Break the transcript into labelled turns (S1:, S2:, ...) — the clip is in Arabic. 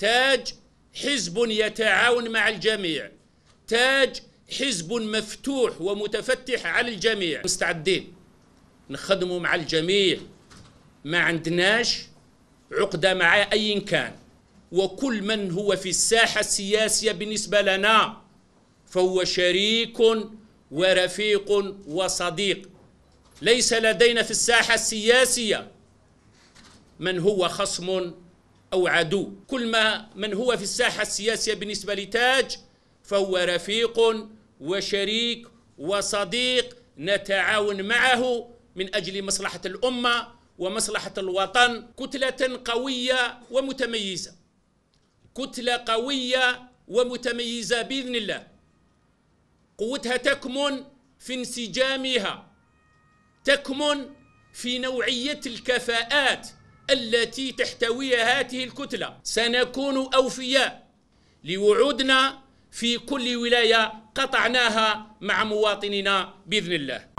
S1: تاج حزب يتعاون مع الجميع تاج حزب مفتوح ومتفتح على الجميع مستعدين نخدموا مع الجميع ما عندناش عقدة مع أي كان وكل من هو في الساحة السياسية بالنسبة لنا فهو شريك ورفيق وصديق ليس لدينا في الساحة السياسية من هو خصم أو عدو كل ما من هو في الساحة السياسية بالنسبة لتاج فهو رفيق وشريك وصديق نتعاون معه من أجل مصلحة الأمة ومصلحة الوطن كتلة قوية ومتميزة كتلة قوية ومتميزة بإذن الله قوتها تكمن في انسجامها تكمن في نوعية الكفاءات التي تحتوي هذه الكتلة سنكون أوفياء لوعودنا في كل ولاية قطعناها مع مواطنينا بإذن الله